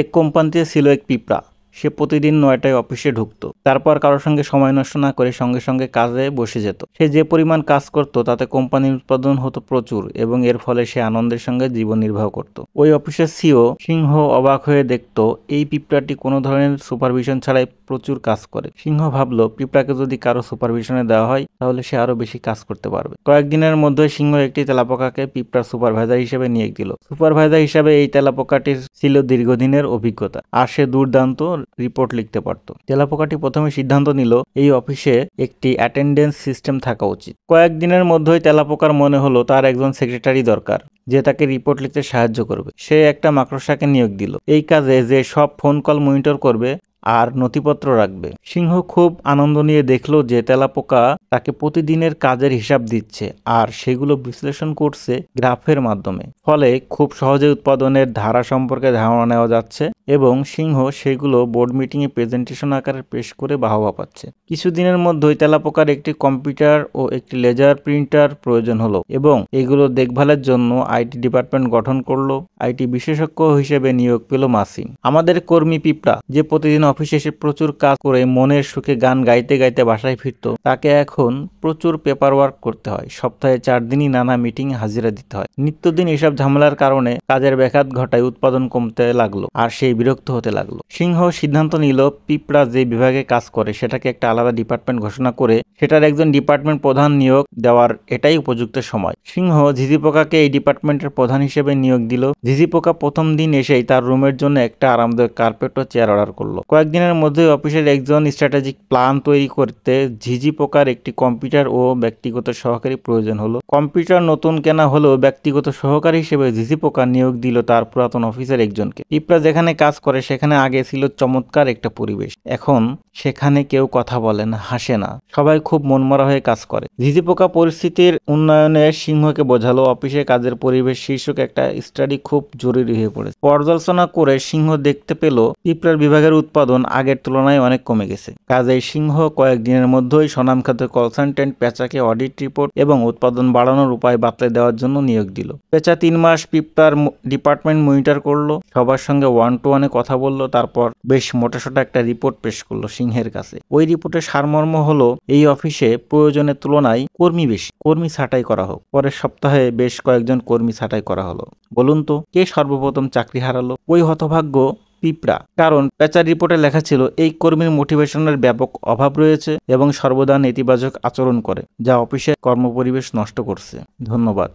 এক কোম্পানিতে ছিল এক পিঁপড়া সে প্রতিদিন নয়টায় অফিসে ঢুকতো তারপর কারোর সঙ্গে সময় নষ্ট না করে সঙ্গে সঙ্গে কাজে বসে যেত সে যে পরিমাণ কাজ করত তাতে কোম্পানির উৎপাদন হতো প্রচুর এবং এর ফলে সে আনন্দের সঙ্গে জীবন নির্বাহ করত ওই অফিসের সিও সিংহ অবাক হয়ে দেখত এই পিঁপড়াটি কোনো ধরনের সুপারভিশন ছাড়াই প্রচুর কাজ করে সিংহ ভাবলো পিঁপড়াকে যদি কারো সুপারভিশনে দেওয়া হয় তাহলে সে আরো বেশি কাজ করতে পারবে কয়েকদিনের মধ্যে সিংহ একটি তেলাপোকাকে পিঁপড়ার সুপারভাইজার হিসেবে নিয়ে দিল সুপারভাইজার হিসেবে এই তেলাপোকাটির ছিল দীর্ঘদিনের অভিজ্ঞতা আর সে দুর্দান্ত রিপোর্ট লিখতে পারত তেলাপোকাটি প্রথমে সিদ্ধান্ত নিল এই অফিসে একটি অ্যাটেন্ডেন্স সিস্টেম থাকা উচিত কয়েকদিনের মধ্যেই তেলাপোকার মনে হলো তার একজন সেক্রেটারি দরকার যে তাকে রিপোর্ট লিখতে সাহায্য করবে সে একটা মাকড়সাকে নিয়োগ দিল এই কাজে যে সব ফোন কল মনিটর করবে আর নথিপত্র রাখবে সিংহ খুব আনন্দ নিয়ে দেখল যে তেলাপোকা তাকে প্রতিদিনের কাজের হিসাব দিচ্ছে আর সেগুলো বিশ্লেষণ করছে গ্রাফের মাধ্যমে ফলে খুব সহজে উৎপাদনের ধারা সম্পর্কে ধারণা নেওয়া যাচ্ছে এবং সিংহ সেগুলো বোর্ড মিটিংয়ে প্রেজেন্টেশন আকারে পেশ করে বাহবা পাচ্ছে কিছুদিনের মধ্যেই তেলাপোকার একটি কম্পিউটার ও একটি লেজার প্রিন্টার প্রয়োজন হলো এবং এগুলো দেখভালের জন্য আইটি ডিপার্টমেন্ট গঠন করলো আইটি বিশেষজ্ঞ হিসেবে নিয়োগ পেল মাসিম আমাদের কর্মী পিপড়া যে প্রতিদিন অফিসে এসে প্রচুর কাজ করে মনের সুখে গান গাইতে গাইতে বাসায় ফিরত তাকে এখন প্রচুর পেপার ওয়ার্ক করতে হয় সপ্তাহে চার দিনই নানা মিটিং হাজিরা দিতে হয় নিত্যদিন এসব ঝামেলার কারণে কাজের ব্যাঘাত ঘটায় উৎপাদন কমতে লাগলো আর সেই বিরক্ত হতে লাগলো সিংহ সিদ্ধান্ত নিল পিপড়া যে বিভাগে কাজ করে সেটাকে একটা আলাদা ডিপার্টমেন্ট ঘোষণা করে সেটার একজন ডিপার্টমেন্ট প্রধান নিয়োগ দেওয়ার এটাই উপযুক্ত সময় সিংহ ঝিঝিপোকাকে এই ডিপার্টমেন্টের প্রধান হিসেবে নিয়োগ দিল ঝিঝি পোকা প্রথম দিন এসেই তার রুমের জন্য একটা আরামদায়ক কার্পেট ও চেয়ার অর্ডার করলো কয়েকদিনের মধ্যে অফিসের একজন স্ট্র্যাটেজিক প্ল্যান তৈরি করতে ঝিঝি পোকার একটি কম্পিউটার ও ব্যক্তিগত সহকারী প্রয়োজন হলো কম্পিউটার নতুন কেনা হলেও ব্যক্তিগত সহকারী হিসেবে ঝিঝি পোকা নিয়োগ দিল তার পুরাতন অফিসের একজনকে ইপরা যেখানে কাজ করে সেখানে আগে ছিল চমৎকার একটা পরিবেশ এখন সেখানে কেউ কথা বলে না হাসে না সবাই খুব মনমরা হয়ে কাজ করে ঝিঝি পোকা পরিস্থিতির উন্নয়নে সিংহকে বোঝালো অফিসে কাজের পরিবেশ শীর্ষক একটা স্টাডি খুব খুব জরুরি হয়ে পড়েছে পর্যালোচনা করে সিংহ দেখতে পেল পিঁপড়ার বিভাগের উৎপাদন আগের তুলনায় অনেক কমে গেছে কাজেই সিংহ কয়েকদিনের মধ্যেই সনাম খাতের কনসালটেন্ট পেঁচাকে অডিট রিপোর্ট এবং উৎপাদন বাড়ানোর উপায় বাতলে দেওয়ার জন্য নিয়োগ দিল পেঁচা তিন মাস পিপলার ডিপার্টমেন্ট মনিটর করলো সবার সঙ্গে ওয়ান টু ওয়ানে কথা বললো তারপর বেশ মোটাসোটা একটা রিপোর্ট পেশ করলো সিংহের কাছে ওই রিপোর্টের সারমর্ম হলো এই অফিসে প্রয়োজনের তুলনায় কর্মী বেশি কর্মী ছাঁটাই করা হোক পরের সপ্তাহে বেশ কয়েকজন কর্মী ছাঁটাই করা হলো বলুন তো কে সর্বপ্রথম চাকরি হারালো ওই হতভাগ্য পিঁপড়া কারণ পেচার রিপোর্টে লেখা ছিল এই কর্মীর মোটিভেশনের ব্যাপক অভাব রয়েছে এবং সর্বদা নেতিবাচক আচরণ করে যা অফিসের কর্মপরিবেশ নষ্ট করছে ধন্যবাদ